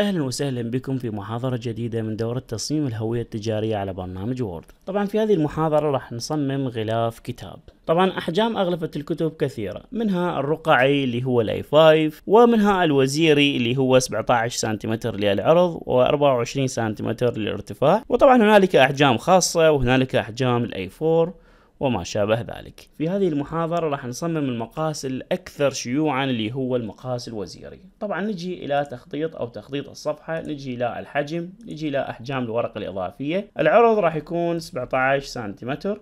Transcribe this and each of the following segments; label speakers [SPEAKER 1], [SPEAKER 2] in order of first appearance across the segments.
[SPEAKER 1] اهلا وسهلا بكم في محاضرة جديدة من دورة تصميم الهوية التجارية على برنامج وورد. طبعا في هذه المحاضرة راح نصمم غلاف كتاب. طبعا احجام اغلفة الكتب كثيرة، منها الرقعي اللي هو الاي 5 ومنها الوزيري اللي هو 17 سنتيمتر للعرض و24 سنتيمتر للارتفاع، وطبعا هنالك احجام خاصة وهنالك احجام الاي 4 وما شابه ذلك في هذه المحاضرة راح نصمم المقاس الأكثر شيوعا اللي هو المقاس الوزيري طبعا نجي إلى تخطيط أو تخطيط الصفحة نجي إلى الحجم نجي إلى أحجام الورقة الإضافية العرض راح يكون 17 سنتيمتر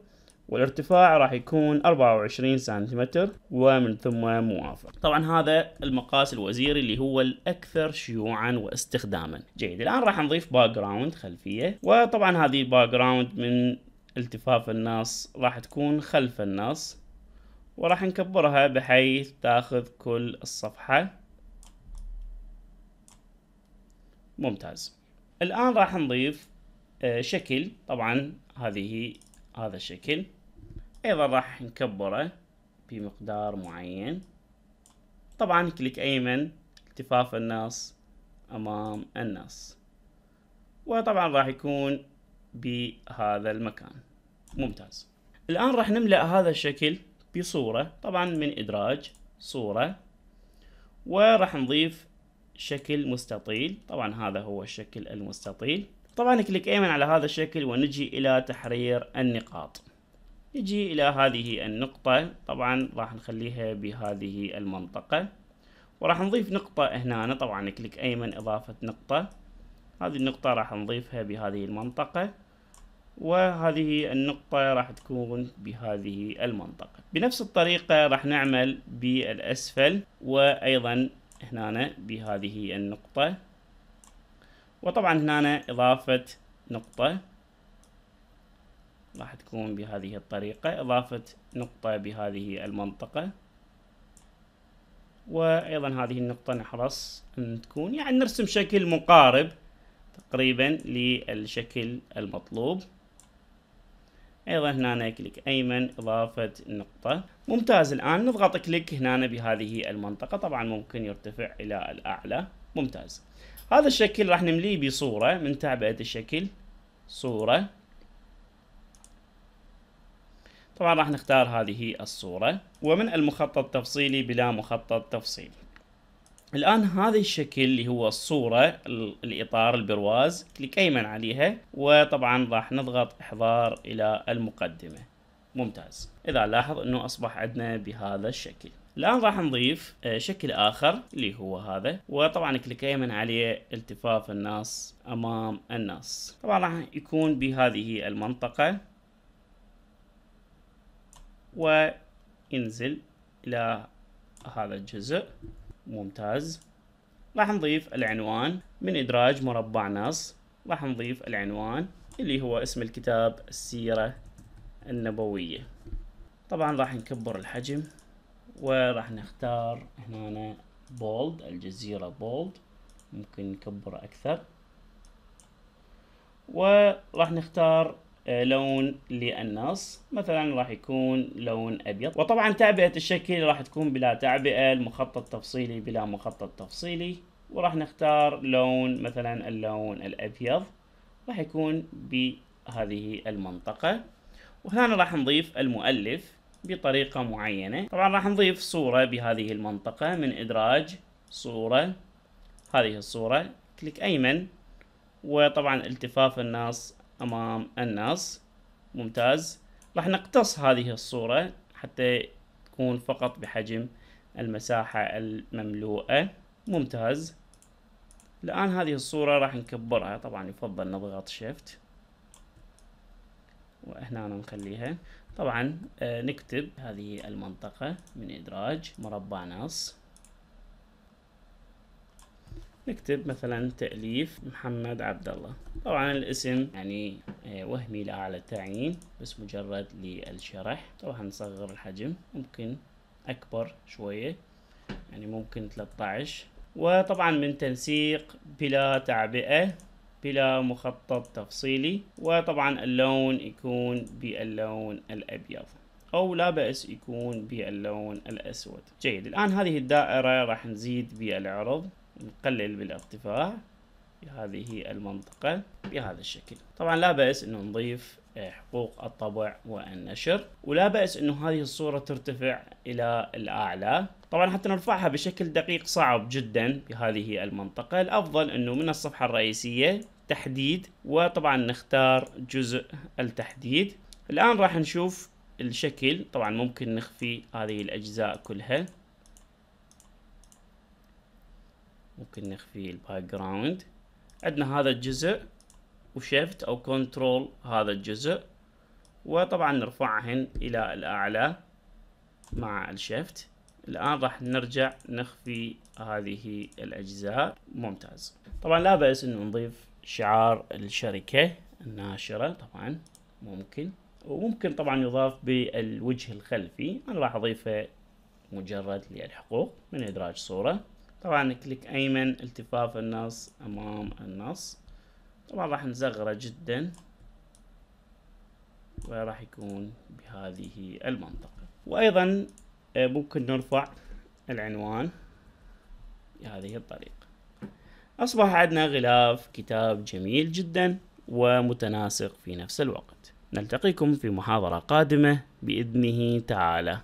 [SPEAKER 1] والارتفاع راح يكون 24 سنتيمتر ومن ثم موافق طبعا هذا المقاس الوزيري اللي هو الاكثر شيوعا واستخداما جيد الان راح نضيف باك جراوند خلفيه وطبعا هذه باك جراوند من التفاف النص راح تكون خلف النص وراح نكبرها بحيث تاخذ كل الصفحة ممتاز الآن راح نضيف آه، شكل طبعا هذه هذا الشكل أيضا راح نكبره بمقدار معين طبعا كليك أيمن التفاف النص أمام النص وطبعا راح يكون بهذا المكان ممتاز الآن راح نملأ هذا الشكل بصورة طبعا من إدراج صورة وراح نضيف شكل مستطيل طبعا هذا هو الشكل المستطيل طبعا نكليك ايمن على هذا الشكل ونجي الى تحرير النقاط نجي الى هذه النقطة طبعا راح نخليها بهذه المنطقة وراح نضيف نقطة هنا طبعا نكليك ايمن اضافة نقطة هذه النقطة راح نضيفها بهذه المنطقة وهذه النقطة راح تكون بهذه المنطقة بنفس الطريقة راح نعمل بالأسفل وأيضا هنا بهذه النقطة وطبعا هنا إضافة نقطة راح تكون بهذه الطريقة إضافة نقطة بهذه المنطقة وأيضا هذه النقطة نحرص أن تكون يعني نرسم شكل مقارب تقريبا للشكل المطلوب ايضا هنا كليك ايمن اضافه نقطه ممتاز الان نضغط كليك هنا بهذه المنطقه طبعا ممكن يرتفع الى الاعلى ممتاز هذا الشكل راح نمليه بصوره من تعبئه الشكل صوره طبعا راح نختار هذه الصوره ومن المخطط التفصيلي بلا مخطط تفصيلي الان هذا الشكل اللي هو الصوره الاطار البرواز كليك ايمن عليها وطبعا راح نضغط احضار الى المقدمه ممتاز اذا لاحظ انه اصبح عندنا بهذا الشكل الان راح نضيف آه، شكل اخر اللي هو هذا وطبعا كليك ايمن عليه التفاف الناس امام الناس طبعا راح يكون بهذه المنطقه وينزل الى هذا الجزء ممتاز راح نضيف العنوان من إدراج مربع نص راح نضيف العنوان اللي هو اسم الكتاب السيرة النبوية طبعا راح نكبر الحجم وراح نختار هنا بولد الجزيرة بولد ممكن نكبره أكثر وراح نختار آه، لون للنص مثلا راح يكون لون ابيض وطبعا تعبئه الشكل راح تكون بلا تعبئه المخطط تفصيلي بلا مخطط تفصيلي وراح نختار لون مثلا اللون الابيض راح يكون بهذه المنطقه وهنا راح نضيف المؤلف بطريقه معينه طبعا راح نضيف صوره بهذه المنطقه من ادراج صوره هذه الصوره كليك ايمن وطبعا التفاف النص أمام النص ممتاز راح نقتص هذه الصورة حتى تكون فقط بحجم المساحة المملوءة ممتاز الآن هذه الصورة راح نكبرها طبعا يفضل نضغط شيفت وهنا نخليها طبعا آه، نكتب هذه المنطقة من إدراج مربع نص نكتب مثلا تأليف محمد عبد الله طبعا الاسم يعني آه، وهمي لا على التعيين بس مجرد للشرح طبعا نصغر الحجم ممكن أكبر شوية يعني ممكن 13 وطبعا من تنسيق بلا تعبئة بلا مخطط تفصيلي وطبعا اللون يكون باللون الأبيض أو لا بأس يكون باللون الأسود جيد الآن هذه الدائرة راح نزيد بالعرض نقلل بالارتفاع بهذه المنطقة بهذا الشكل طبعا لا بأس انه نضيف آه، حقوق الطبع والنشر ولا بأس انه هذه الصورة ترتفع الى الاعلى طبعا حتى نرفعها بشكل دقيق صعب جدا بهذه المنطقة الافضل انه من الصفحة الرئيسية تحديد وطبعا نختار جزء التحديد الان راح نشوف الشكل طبعا ممكن نخفي هذه الاجزاء كلها ممكن نخفي الباك جراوند عندنا هذا الجزء وشيفت او كنترول هذا الجزء وطبعا نرفعهن الى الاعلى مع الشيفت الان راح نرجع نخفي هذه الاجزاء ممتاز طبعا لا باس انه نضيف شعار الشركه الناشره طبعا ممكن وممكن طبعا يضاف بالوجه الخلفي انا راح اضيفه مجرد للحقوق من ادراج صوره طبعا كليك أيمن التفاف النص أمام النص طبعا راح نزغره جدا وراح يكون بهذه المنطقة وأيضا آه، ممكن نرفع العنوان بهذه الطريقة أصبح عندنا غلاف كتاب جميل جدا ومتناسق في نفس الوقت نلتقيكم في محاضرة قادمة بإذنه تعالى